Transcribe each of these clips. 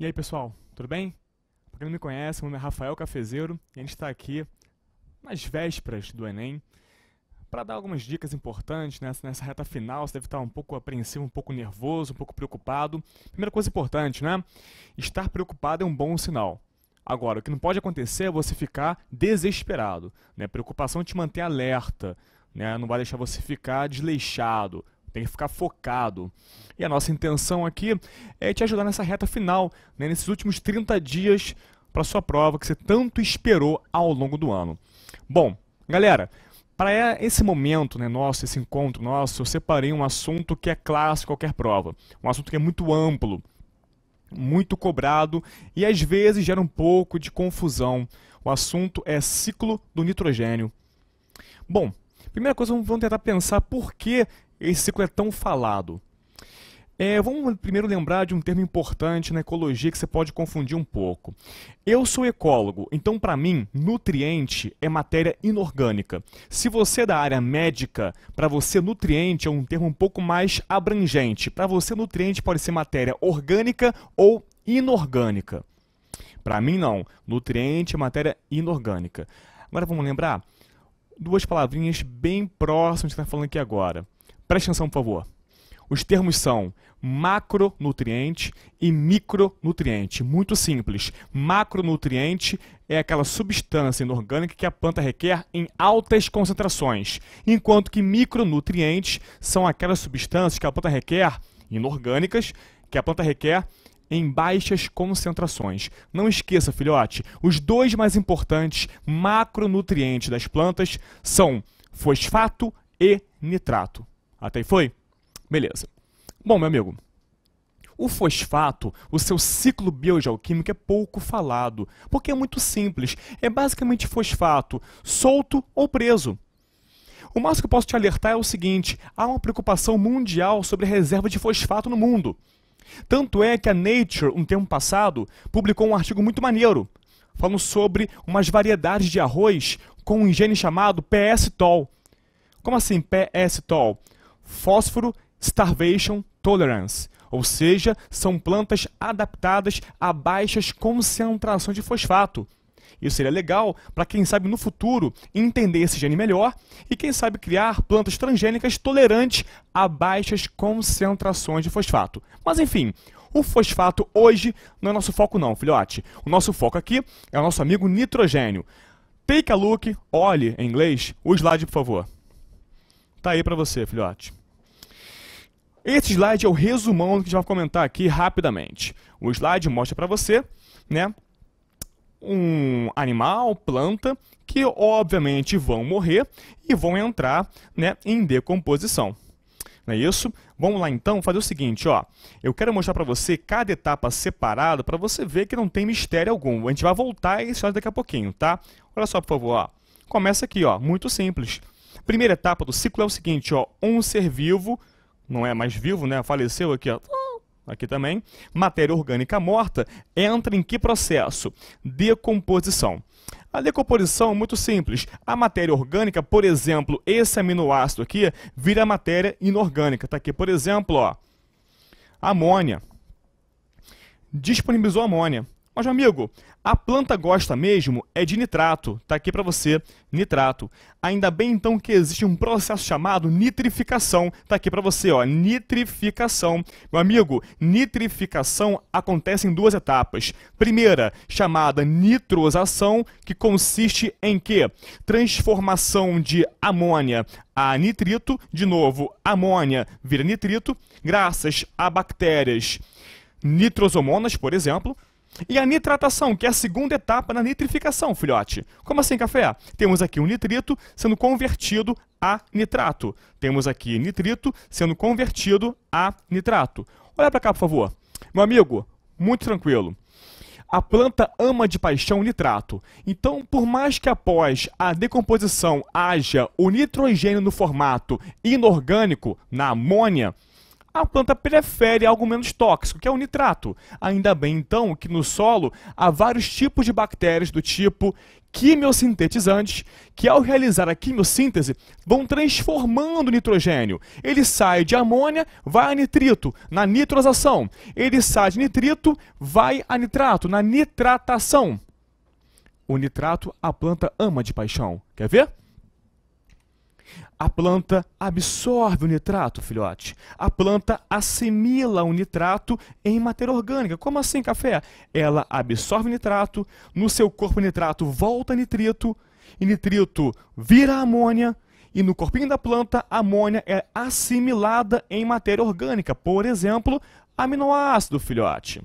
E aí pessoal, tudo bem? Para quem não me conhece, meu nome é Rafael Cafezeiro e a gente está aqui nas vésperas do Enem para dar algumas dicas importantes nessa, nessa reta final. Você deve estar um pouco apreensivo, um pouco nervoso, um pouco preocupado. Primeira coisa importante, né? Estar preocupado é um bom sinal. Agora, o que não pode acontecer é você ficar desesperado. Né? Preocupação te mantém alerta, né? não vai deixar você ficar desleixado, tem que ficar focado. E a nossa intenção aqui é te ajudar nessa reta final, né, nesses últimos 30 dias para sua prova que você tanto esperou ao longo do ano. Bom, galera, para é esse momento né, nosso, esse encontro nosso, eu separei um assunto que é clássico qualquer prova. Um assunto que é muito amplo, muito cobrado e às vezes gera um pouco de confusão. O assunto é ciclo do nitrogênio. Bom, primeira coisa, vamos tentar pensar por que esse ciclo é tão falado? É, vamos primeiro lembrar de um termo importante na ecologia que você pode confundir um pouco. Eu sou ecólogo, então para mim, nutriente é matéria inorgânica. Se você é da área médica, para você nutriente é um termo um pouco mais abrangente. Para você, nutriente pode ser matéria orgânica ou inorgânica. Para mim, não. Nutriente é matéria inorgânica. Agora vamos lembrar duas palavrinhas bem próximas que está falando aqui agora Preste atenção, por favor. Os termos são macronutriente e micronutriente. Muito simples. Macronutriente é aquela substância inorgânica que a planta requer em altas concentrações, enquanto que micronutrientes são aquelas substâncias que a planta requer inorgânicas que a planta requer em baixas concentrações. Não esqueça, filhote, os dois mais importantes macronutrientes das plantas são fosfato e nitrato. Até aí foi? Beleza. Bom, meu amigo, o fosfato, o seu ciclo biogeoquímico é pouco falado, porque é muito simples. É basicamente fosfato solto ou preso. O máximo que eu posso te alertar é o seguinte: há uma preocupação mundial sobre a reserva de fosfato no mundo. Tanto é que a Nature, um tempo passado, publicou um artigo muito maneiro, falando sobre umas variedades de arroz com um gene chamado PS-TOL. Como assim PS-TOL? fósforo starvation tolerance, ou seja, são plantas adaptadas a baixas concentrações de fosfato. Isso seria legal para quem sabe no futuro entender esse gene melhor e quem sabe criar plantas transgênicas tolerantes a baixas concentrações de fosfato. Mas enfim, o fosfato hoje não é nosso foco não, filhote. O nosso foco aqui é o nosso amigo nitrogênio. Take a look, olhe em inglês o slide, por favor. Tá aí para você, filhote. Esse slide é o resumão do que a gente vai comentar aqui rapidamente. O slide mostra para você, né, um animal, planta, que obviamente vão morrer e vão entrar né, em decomposição. Não é isso? Vamos lá então fazer o seguinte, ó. Eu quero mostrar para você cada etapa separada para você ver que não tem mistério algum. A gente vai voltar a esse slide daqui a pouquinho, tá? Olha só, por favor, ó. Começa aqui, ó, muito simples. Primeira etapa do ciclo é o seguinte, ó, um ser vivo não é mais vivo, né? Faleceu aqui, ó. Aqui também. Matéria orgânica morta entra em que processo? Decomposição. A decomposição é muito simples. A matéria orgânica, por exemplo, esse aminoácido aqui, vira matéria inorgânica. Está aqui, por exemplo, ó, amônia. Disponibilizou amônia. Mas, meu amigo, a planta gosta mesmo é de nitrato. Tá aqui para você, nitrato. Ainda bem, então, que existe um processo chamado nitrificação. Tá aqui para você, ó, nitrificação. Meu amigo, nitrificação acontece em duas etapas. Primeira, chamada nitrosação, que consiste em quê? Transformação de amônia a nitrito, de novo, amônia vira nitrito, graças a bactérias nitrosomonas, por exemplo, e a nitratação, que é a segunda etapa na nitrificação, filhote. Como assim, café? Temos aqui um nitrito sendo convertido a nitrato. Temos aqui nitrito sendo convertido a nitrato. Olha para cá, por favor. Meu amigo, muito tranquilo. A planta ama de paixão o nitrato. Então, por mais que após a decomposição haja o nitrogênio no formato inorgânico, na amônia, a planta prefere algo menos tóxico, que é o nitrato. Ainda bem, então, que no solo há vários tipos de bactérias do tipo quimiosintetizantes, que ao realizar a quimiossíntese vão transformando o nitrogênio. Ele sai de amônia, vai a nitrito, na nitrosação. Ele sai de nitrito, vai a nitrato, na nitratação. O nitrato a planta ama de paixão. Quer ver? A planta absorve o nitrato, filhote. A planta assimila o nitrato em matéria orgânica. Como assim, café? Ela absorve o nitrato, no seu corpo o nitrato volta nitrito, e nitrito vira amônia, e no corpinho da planta, a amônia é assimilada em matéria orgânica, por exemplo, aminoácido, filhote.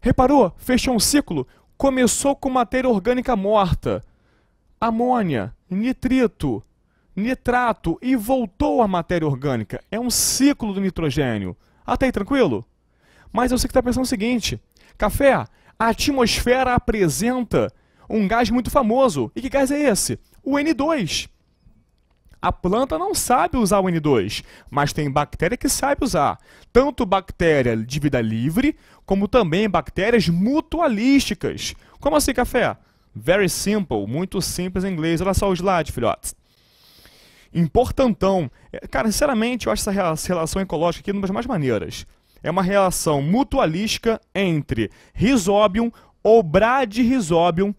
Reparou? Fechou um ciclo? Começou com matéria orgânica morta. Amônia, nitrito, nitrato e voltou à matéria orgânica. É um ciclo do nitrogênio. Até aí, tranquilo? Mas eu sei que está pensando o seguinte: café, a atmosfera apresenta um gás muito famoso. E que gás é esse? O N2. A planta não sabe usar o N2, mas tem bactéria que sabe usar. Tanto bactéria de vida livre, como também bactérias mutualísticas. Como assim, café? Very simple, muito simples em inglês. Olha só o slide, filhotes. Importantão. É, cara, sinceramente, eu acho essa relação ecológica aqui uma das mais maneiras. É uma relação mutualística entre Rhizobium ou Bradyrhizobium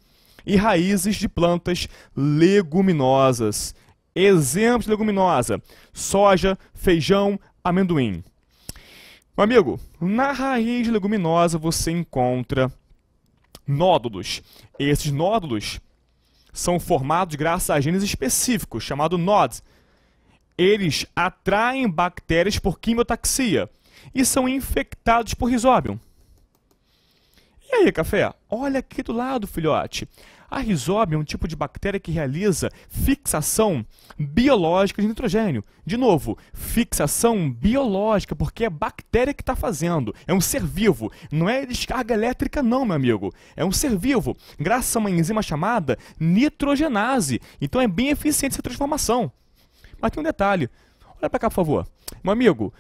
e raízes de plantas leguminosas. Exemplos de leguminosa: soja, feijão, amendoim. Meu amigo, na raiz leguminosa você encontra nódulos. Esses nódulos são formados graças a genes específicos, chamados NODs. Eles atraem bactérias por quimiotaxia e são infectados por risóbio. E aí, café? Olha aqui do lado, filhote. A rizóbia é um tipo de bactéria que realiza fixação biológica de nitrogênio. De novo, fixação biológica, porque é a bactéria que está fazendo. É um ser vivo. Não é descarga elétrica, não, meu amigo. É um ser vivo, graças a uma enzima chamada nitrogenase. Então é bem eficiente essa transformação. Mas tem um detalhe. Olha para cá, por favor. Meu amigo,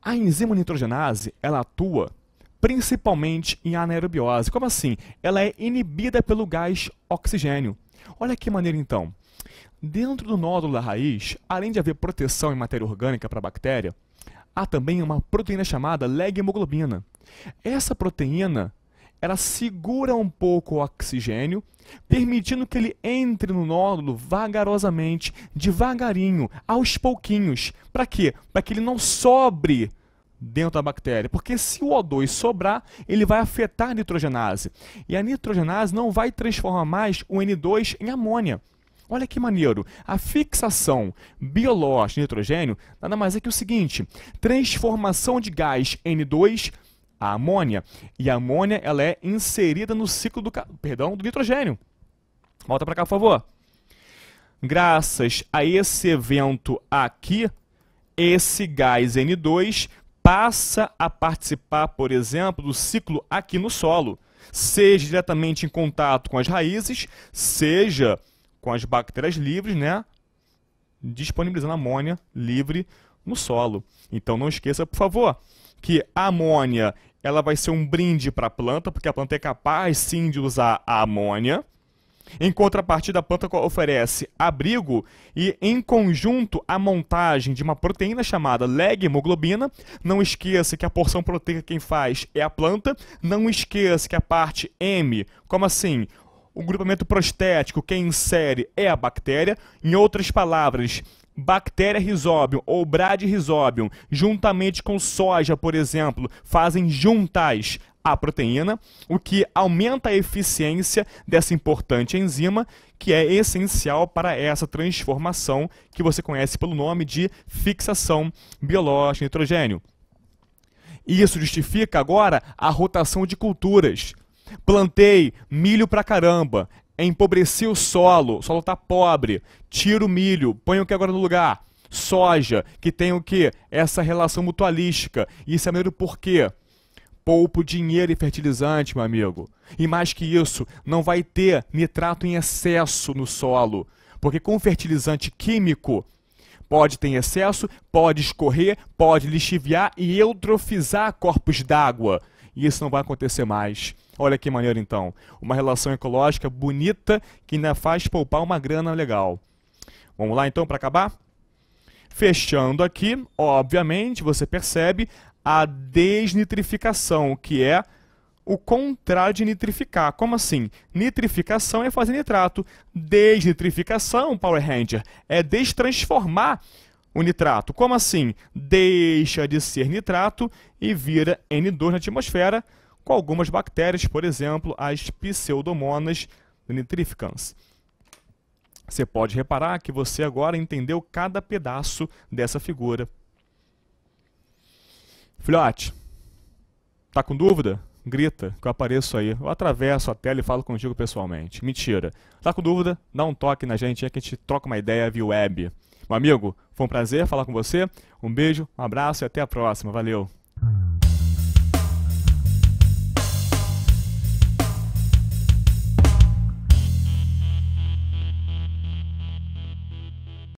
a enzima nitrogenase, ela atua principalmente em anaerobiose. Como assim? Ela é inibida pelo gás oxigênio. Olha que maneira então. Dentro do nódulo da raiz, além de haver proteção em matéria orgânica para a bactéria, há também uma proteína chamada leg hemoglobina. Essa proteína ela segura um pouco o oxigênio, permitindo que ele entre no nódulo vagarosamente, devagarinho, aos pouquinhos. Para quê? Para que ele não sobre dentro da bactéria, porque se o O2 sobrar, ele vai afetar a nitrogenase. E a nitrogenase não vai transformar mais o N2 em amônia. Olha que maneiro! A fixação biológica de nitrogênio nada mais é que o seguinte: transformação de gás N2 a amônia. E a amônia ela é inserida no ciclo do, perdão, do nitrogênio. Volta para cá, por favor. Graças a esse evento aqui, esse gás N2 passa a participar, por exemplo, do ciclo aqui no solo, seja diretamente em contato com as raízes, seja com as bactérias livres, né? disponibilizando amônia livre no solo. Então não esqueça, por favor, que a amônia ela vai ser um brinde para a planta, porque a planta é capaz sim de usar a amônia em contrapartida, a planta oferece abrigo e, em conjunto, a montagem de uma proteína chamada leg hemoglobina. Não esqueça que a porção proteica quem faz é a planta. Não esqueça que a parte M, como assim? O grupamento prostético quem insere é a bactéria. Em outras palavras, Bactéria Rhizobium ou bradyrhizobium, juntamente com soja, por exemplo, fazem juntas a proteína, o que aumenta a eficiência dessa importante enzima, que é essencial para essa transformação que você conhece pelo nome de fixação biológica de nitrogênio. E isso justifica agora a rotação de culturas. Plantei milho pra caramba, empobreci o solo, o solo tá pobre, tiro o milho, ponho o que agora no lugar? Soja, que tem o que? Essa relação mutualística. Isso é melhor por quê? Poupa dinheiro e fertilizante, meu amigo. E mais que isso, não vai ter nitrato em excesso no solo, porque com fertilizante químico pode ter excesso, pode escorrer, pode lixiviar e eutrofizar corpos d'água. E isso não vai acontecer mais. Olha que maneiro então. Uma relação ecológica bonita que ainda faz poupar uma grana legal. Vamos lá então para acabar? Fechando aqui, obviamente, você percebe a desnitrificação, que é o contrário de nitrificar. Como assim? Nitrificação é fazer nitrato. Desnitrificação, Power Ranger, é destransformar o nitrato. Como assim? Deixa de ser nitrato e vira N2 na atmosfera com algumas bactérias, por exemplo, as pseudomonas nitrificans. Você pode reparar que você agora entendeu cada pedaço dessa figura. Filhote, tá com dúvida? Grita que eu apareço aí. Eu atravesso a tela e falo contigo pessoalmente. Mentira. Tá com dúvida? Dá um toque na gente, é que a gente troca uma ideia via web. Meu amigo, foi um prazer falar com você. Um beijo, um abraço e até a próxima. Valeu!